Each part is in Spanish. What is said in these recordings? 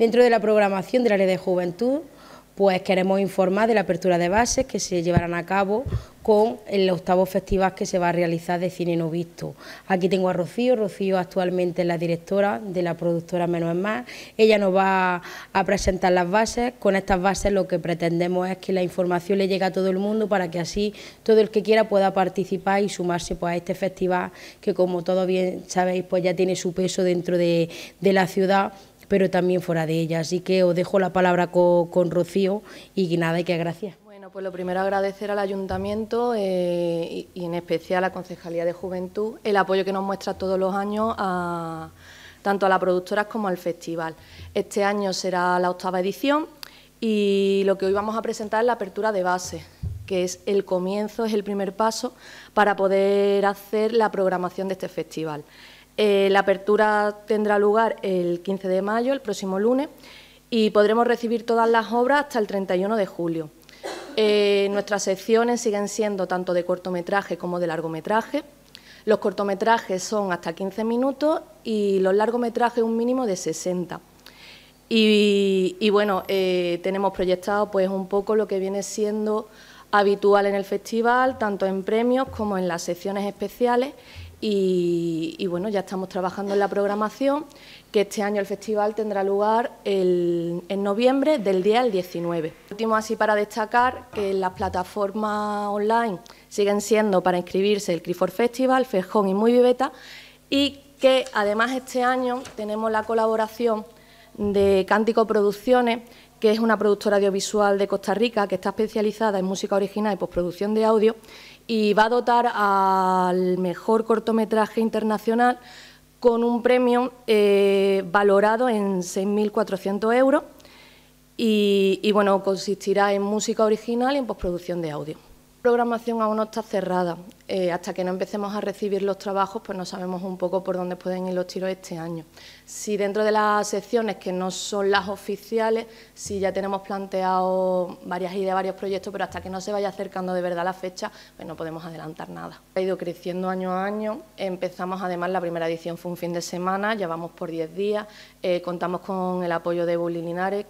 Dentro de la programación del área de juventud, pues queremos informar de la apertura de bases que se llevarán a cabo con el octavo festival que se va a realizar de cine no visto. Aquí tengo a Rocío, Rocío actualmente es la directora de la productora Menos es Más, ella nos va a presentar las bases, con estas bases lo que pretendemos es que la información le llegue a todo el mundo para que así todo el que quiera pueda participar y sumarse pues, a este festival que como todos bien sabéis pues ya tiene su peso dentro de la ciudad pero también fuera de ella. Así que os dejo la palabra con, Rocío y nada, y que gracias. Bueno, pues lo primero agradecer al Ayuntamiento eh, y, en especial a la Concejalía de Juventud el apoyo que nos muestra todos los años tanto a las productoras como al festival. Este año será la octava edición y lo que hoy vamos a presentar es la apertura de base, que es el comienzo, es el primer paso para poder hacer la programación de este festival. Eh, la apertura tendrá lugar el 15 de mayo, el próximo lunes, y podremos recibir todas las obras hasta el 31 de julio. Eh, nuestras secciones siguen siendo tanto de cortometraje como de largometraje. Los cortometrajes son hasta 15 minutos y los largometrajes un mínimo de 60. Y, bueno, eh, tenemos proyectado pues un poco lo que viene siendo habitual en el festival, tanto en premios como en las secciones especiales y, bueno, ya estamos trabajando en la programación, que este año el festival tendrá lugar en noviembre del día 19. Último así para destacar que las plataformas online siguen siendo para inscribirse el Crifor Festival, Fejón y Muy Viveta y que además este año tenemos la colaboración de Cántico Producciones, que es una productora audiovisual de Costa Rica que está especializada en música original y postproducción de audio y va a dotar al mejor cortometraje internacional con un premio eh, valorado en 6.400 euros y, y, bueno, consistirá en música original y en postproducción de audio. La programación aún no está cerrada, eh, hasta que no empecemos a recibir los trabajos, pues no sabemos un poco por dónde pueden ir los tiros este año. Si dentro de las secciones que no son las oficiales, si ya tenemos planteado varias ideas, varios proyectos, pero hasta que no se vaya acercando de verdad la fecha, pues no podemos adelantar nada. Ha ido creciendo año a año, empezamos además, la primera edición fue un fin de semana, ya vamos por 10 días, eh, contamos con el apoyo de Bully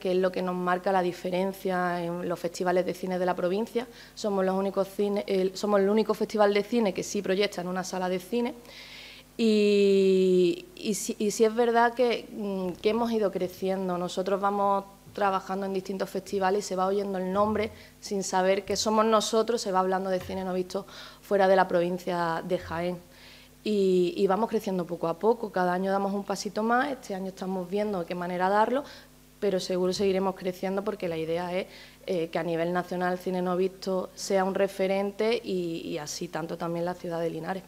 que es lo que nos marca la diferencia en los festivales de cine de la provincia, somos, los únicos cine, somos el único festival de cine que sí proyecta en una sala de cine. Y, si, es verdad mm, que, hemos ido creciendo, nosotros vamos trabajando en distintos festivales y se va oyendo el nombre sin saber que somos nosotros, se va hablando de cine no visto fuera de la provincia de Jaén. Y, y, vamos creciendo poco a poco, cada año damos un pasito más, este año estamos viendo de qué manera darlo, pero seguro seguiremos creciendo porque la idea es eh, que a nivel nacional el cine no visto sea un referente y, así tanto también la ciudad de Linares.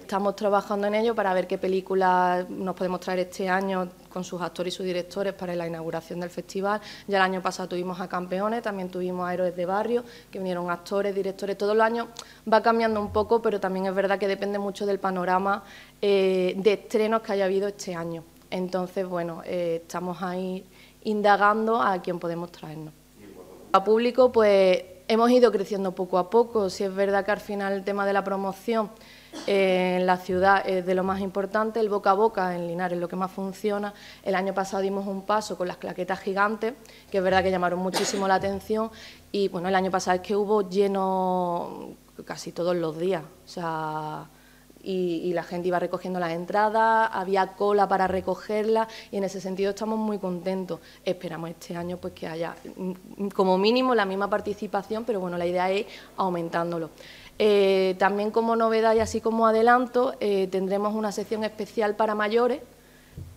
Estamos trabajando en ello para ver qué películas nos podemos traer este año con sus actores y sus directores para la inauguración del festival. Ya el año pasado tuvimos a Campeones, también tuvimos a Héroes de Barrio, que vinieron actores, directores. todo el año. va cambiando un poco, pero también es verdad que depende mucho del panorama eh, de estrenos que haya habido este año. Entonces, bueno, eh, estamos ahí indagando a quién podemos traernos. A público, pues hemos ido creciendo poco a poco. Si es verdad que al final el tema de la promoción eh, en la ciudad es de lo más importante, el boca a boca en Linares es lo que más funciona. El año pasado dimos un paso con las claquetas gigantes, que es verdad que llamaron muchísimo la atención. Y bueno, el año pasado es que hubo lleno casi todos los días. O sea, y, la gente iba recogiendo las entradas, había cola para recogerlas y en ese sentido estamos muy contentos. Esperamos este año pues que haya mm, como mínimo la misma participación, pero bueno, la idea es aumentándolo. Eh, también como novedad y así como adelanto, eh, tendremos una sección especial para mayores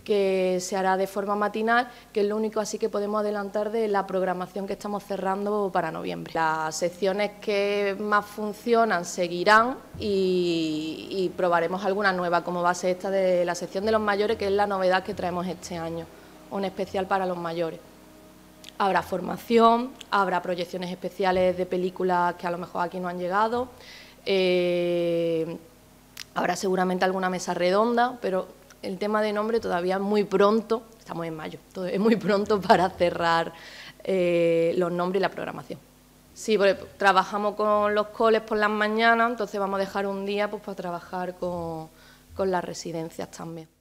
que se hará de forma matinal, que es lo único así que podemos adelantar de la programación que estamos cerrando para noviembre. Las secciones que más funcionan seguirán y, probaremos alguna nueva, como base esta de la sección de los mayores, que es la novedad que traemos este año, un especial para los mayores. Habrá formación, habrá proyecciones especiales de películas que a lo mejor aquí no han llegado, eh, habrá seguramente alguna mesa redonda, pero el tema de nombre todavía es muy pronto, estamos en mayo, es muy pronto para cerrar eh, los nombres y la programación. Sí, porque trabajamos con los coles por las mañanas, entonces vamos a dejar un día pues, para trabajar con las residencias también.